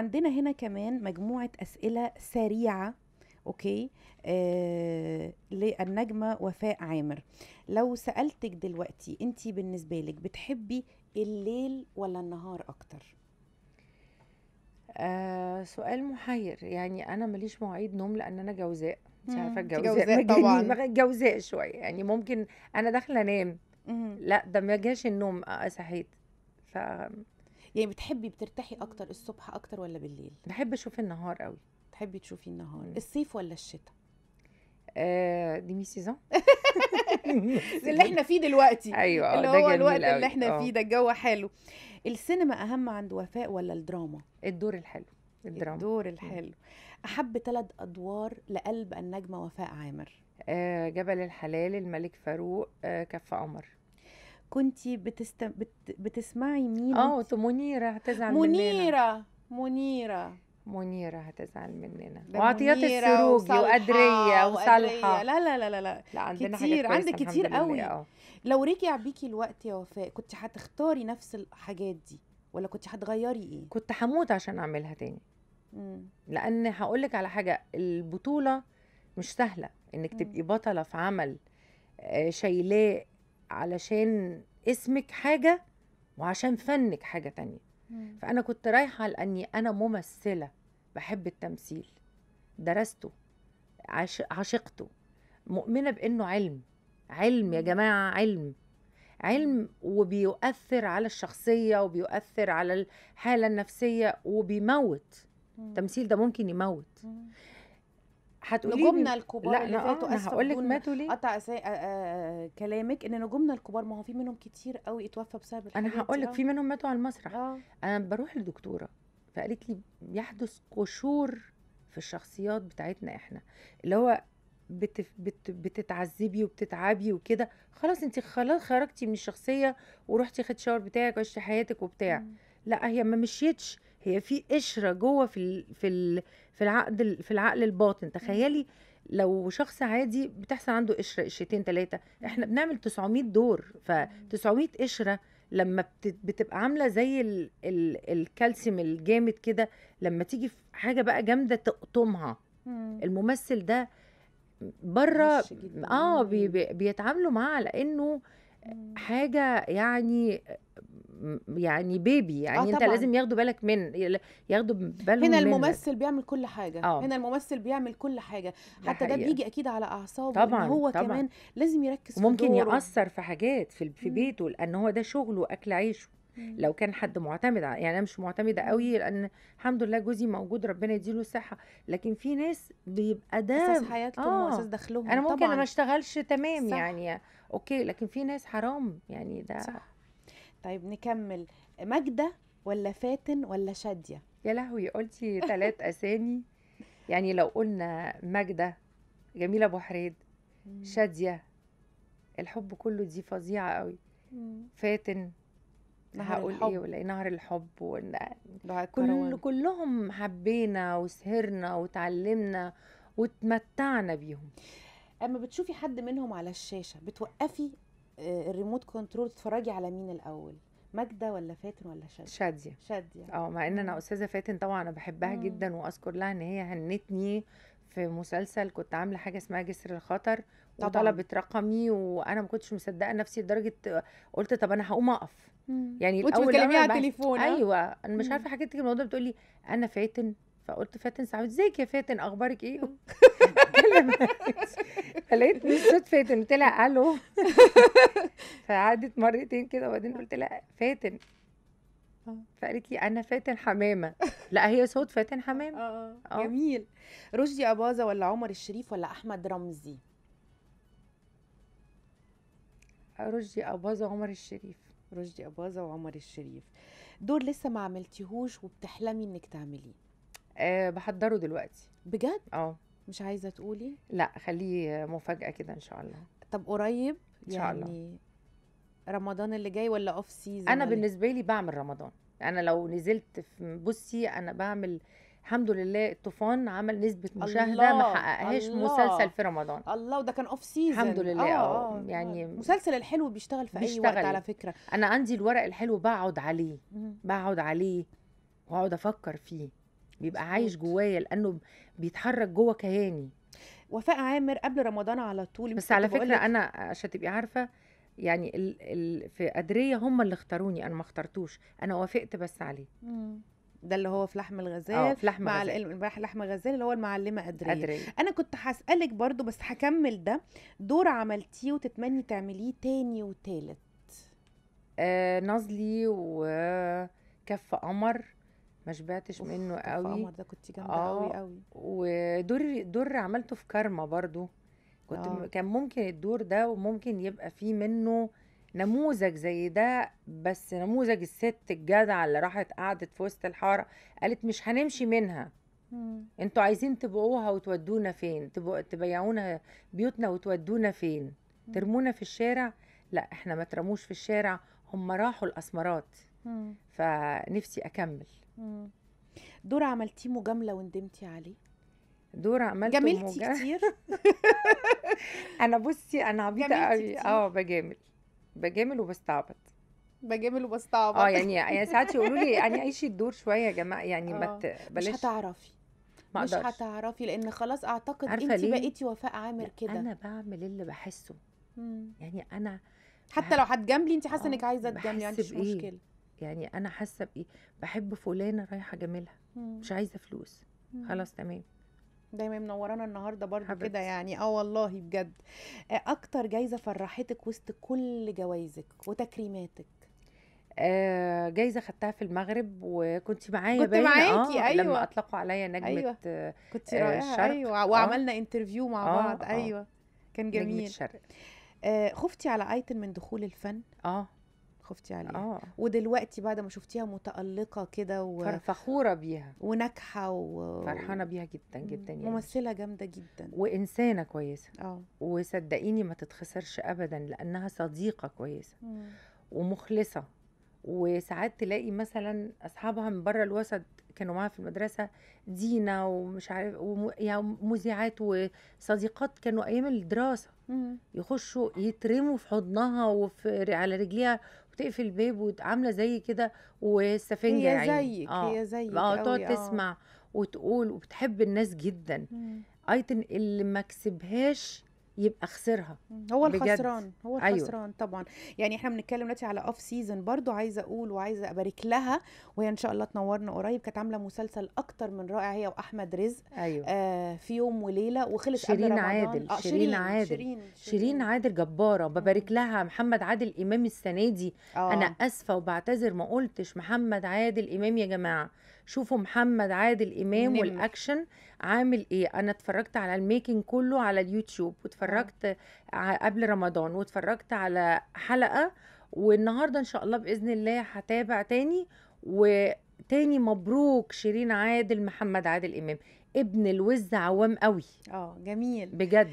عندنا هنا كمان مجموعة أسئلة سريعة اوكي آه للنجمه وفاء عامر لو سالتك دلوقتي انت بالنسبه لك بتحبي الليل ولا النهار اكتر آه سؤال محير يعني انا ماليش مواعيد نوم لان انا جوزاء مش عارفه الجوزاء يعني طبعا جوزاء شويه يعني ممكن انا داخله انام لا ده ما جاش النوم آه، صحيت ف يعني بتحبي بترتاحي اكتر الصبح اكتر ولا بالليل بحب اشوف النهار قوي تحبي تشوفي النهار الصيف ولا الشتاء آه دي مي سيزون اللي احنا فيه دلوقتي ايوه اللي هو الوقت اللي احنا أوه. فيه ده الجو حلو السينما اهم عند وفاء ولا الدراما الدور الحلو الدراما الدور الحلو احب ثلاث ادوار لقلب النجمه وفاء عامر آه جبل الحلال الملك فاروق آه كف قمر كنت بتست... بت... بتسمعي مين اه منيره هتزعل منيره مننا. منيره منيرة هتزعل مننا وعطيات السروج وقدرية وصالحة لا لا لا لا لا, عندنا كتير عندك كتير قوي آه. لو رجع بيكي الوقت يا وفاء كنت هتختاري نفس الحاجات دي ولا كنت هتغيري ايه كنت هموت عشان اعملها تاني مم. لان هقول على حاجة البطولة مش سهلة انك تبقي بطلة في عمل آه، شايلاه علشان اسمك حاجة وعشان فنك حاجة تانية مم. فأنا كنت رايحة لأني أنا ممثلة بحب التمثيل درسته عش... عشقته مؤمنة بأنه علم علم يا جماعة علم علم وبيؤثر على الشخصية وبيؤثر على الحالة النفسية وبيموت التمثيل ده ممكن يموت مم. هتقولي نجومنا الكبار لا اللي آه، فاتوا انا هقول لك ماتوا ليه قطع آه، آه، كلامك ان نجومنا الكبار ما هو في منهم كتير قوي اتوفى بسبب انا هقول لك في منهم ماتوا على المسرح آه. انا بروح لدكتوره فقالت لي بيحدث قشور في الشخصيات بتاعتنا احنا اللي هو بت... بت... بتتعذبي وبتتعبي وكده خلاص انت خلاص خرجتي من الشخصيه ورحتي خدتي شاور بتاعك وعشتي حياتك وبتاع م. لا هي ما مشيتش هي في قشره جوه في في في العقد في العقل الباطن تخيلي لو شخص عادي بتحصل عنده قشره قشرتين ثلاثه احنا بنعمل 900 دور ف 900 قشره لما بتبقى عامله زي ال ال الكالسيوم الجامد كده لما تيجي في حاجه بقى جامده تقطمها الممثل ده بره اه بي بيتعاملوا معاه على انه حاجه يعني يعني بيبي يعني آه انت طبعًا. لازم ياخدوا بالك من ياخدوا بالهم هنا الممثل منك. بيعمل كل حاجه آه. هنا الممثل بيعمل كل حاجه حتى ده, ده بيجي اكيد على اعصابه طبعا هو طبعًا. كمان لازم يركز وممكن في ممكن ياثر في حاجات في في بيته لان هو ده شغله واكل عيشه لو كان حد معتمد يعني انا مش معتمده قوي لان الحمد لله جوزي موجود ربنا يديله الصحه لكن في ناس بيبقى ده اساس حياتهم آه. واساس دخلهم انا ممكن طبعًا. ما اشتغلش تمام صح. يعني اوكي لكن في ناس حرام يعني ده صح. طيب نكمل ماجدة ولا فاتن ولا شادية يا لهوي قلتي ثلاث أسامي يعني لو قلنا ماجدة جميلة أبو حريد شادية الحب كله دي فظيعة قوي فاتن نهر هقول إيه الحب. ايه ولا نهر الحب وان كل كلهم حبينا وسهرنا وتعلمنا وتمتعنا بيهم اما بتشوفي حد منهم على الشاشه بتوقفي آه، الريموت كنترول تتفرجي على مين الاول ماجده ولا فاتن ولا شاديه شاديه شاديه اه مع ان انا استاذه فاتن طبعا انا بحبها مم. جدا واذكر لها ان هي هنتني في مسلسل كنت عامله حاجه اسمها جسر الخطر طبعا. وطلبت رقمي وانا ما كنتش مصدقه نفسي لدرجه قلت طب انا هقوم اقف يعني كنت بتكلميها على التليفون آه؟ ايوه انا مش عارفه حكيت الموضوع ده بتقول لي انا فاتن فقلت فاتن سعود ازيك يا فاتن اخبارك ايه فلقيتني صدفة فاتن قلت لها الو فقعدت مرتين كده وبعدين قلت لها فاتن فقالت لي انا فاتن حمامه لا هي صوت فاتن حمامه اه, آه. آه. جميل رشدي اباظه ولا عمر الشريف ولا احمد رمزي رشدي اباظه وعمر الشريف رشدي اباظه وعمر الشريف دور لسه ما عملتيهوش وبتحلمي انك تعمليه أه بحضره دلوقتي بجد اه مش عايزه تقولي لا خليه مفاجاه كده ان شاء الله طب قريب ان شاء يعني الله رمضان اللي جاي ولا اوف سيزون انا بالنسبه لي بعمل رمضان انا لو نزلت في بصي انا بعمل الحمد لله الطوفان عمل نسبة مشاهدة ما حققهاش مسلسل في رمضان الله وده كان اوف سيزون الحمد لله اه, آه،, آه. يعني المسلسل الحلو بيشتغل في بيشتغل. اي وقت على فكرة انا عندي الورق الحلو بقعد عليه بقعد عليه واقعد افكر فيه بيبقى عايش جوايا لانه بيتحرك جوه كياني وفاء عامر قبل رمضان على طول بس على فكره انا عشان تبقي عارفه يعني ال ال في قدريه هم اللي اختاروني انا ما اخترتوش انا وافقت بس عليه ده اللي هو في لحم الغزال اه في لحم مع غزال. لحم غزال اللي هو المعلمه قدريه, قدرية. انا كنت هسالك برضو بس هكمل ده دور عملتيه وتتمني تعمليه تاني وتالت آه نازلي وكف قمر ما شبعتش منه قوي عمر ده كنت جامده آه، قوي قوي ودور دور عملته في كارما برضو كنت أوه. كان ممكن الدور ده وممكن يبقى فيه منه نموذج زي ده بس نموذج الست الجدعه اللي راحت قعدت في وسط الحاره قالت مش هنمشي منها انتوا عايزين تبقوها وتودونا فين تبقوا تبيعونا بيوتنا وتودونا فين ترمونا في الشارع لا احنا ما ترموش في الشارع هم راحوا الاسمرات فنفسي اكمل دور عملتيه مجامله وندمتي عليه دور عملته جاملتي مجا... كتير انا بصي انا عبيطه قوي اه بجامل بجامل وبستعبط بجامل وبستعبط اه يعني يعني ساعات يقولوا لي يعني عيشي الدور شويه يا جماعه يعني ما آه. بلاش مش هتعرفي ما مش هتعرفي لان خلاص اعتقد انت بقيتي وفاء عامر كده انا بعمل اللي بحسه مم. يعني انا حتى لو هتجاملي انت حاسه آه، انك عايزه تجاملي ما مش مشكله يعني انا حاسه بايه بحب فلانه رايحه جميلها مش عايزه فلوس خلاص تمام دايما منورانا النهارده برضه كده يعني اه والله بجد آه، اكتر جايزه فرحتك وسط كل جوايزك وتكريماتك آه جايزه خدتها في المغرب وكنت معايا كنت معاكي آه ايوه لما اطلقوا عليا نجمه أيوة. آه كنت رائعه ايوه آه. وعملنا آه. انترفيو مع آه بعض آه. ايوه كان جميل نجمة الشرق آه خفتي على ايتن من دخول الفن اه خفتي عليها آه. ودلوقتي بعد ما شفتيها متالقه كده و... فخوره بيها وناجحه و... فرحانه بيها جدا جدا يعني. ممثله جامده جدا وانسانه كويسه اه وصدقيني ما تتخسرش ابدا لانها صديقه كويسه مم. ومخلصه وساعات تلاقي مثلا اصحابها من بره الوسط كانوا معاها في المدرسة دينا ومش عارف وم... يعني مذيعات وصديقات كانوا أيام الدراسة يخشوا يترموا في حضنها وفي على رجليها وتقفل الباب وعاملة زي كده والسفنجة هي يعني. زيك آه. هي زيك اه تقعد آه. تسمع وتقول وبتحب الناس جدا ايتن اللي ما كسبهاش يبقى خسرها هو الخسران بجد. هو أيوة. الخسران أيوة. طبعا يعني احنا بنتكلم دلوقتي على اوف سيزون برضو عايزه اقول وعايزه ابارك لها وهي ان شاء الله تنورنا قريب كانت عامله مسلسل اكتر من رائع هي واحمد رزق أيوة. آه في يوم وليله وخلص شيرين قبل عادل آه شيرين, شيرين عادل شيرين, شيرين عادل جباره ببارك لها محمد عادل امام السنه دي آه. انا اسفه وبعتذر ما قلتش محمد عادل امام يا جماعه شوفوا محمد عادل امام نمر. والاكشن عامل ايه انا اتفرجت على الميكنج كله على اليوتيوب واتفرجت آه. قبل رمضان واتفرجت على حلقه والنهارده ان شاء الله باذن الله هتابع تاني وتاني مبروك شيرين عادل محمد عادل امام ابن الوز عوام قوي اه جميل بجد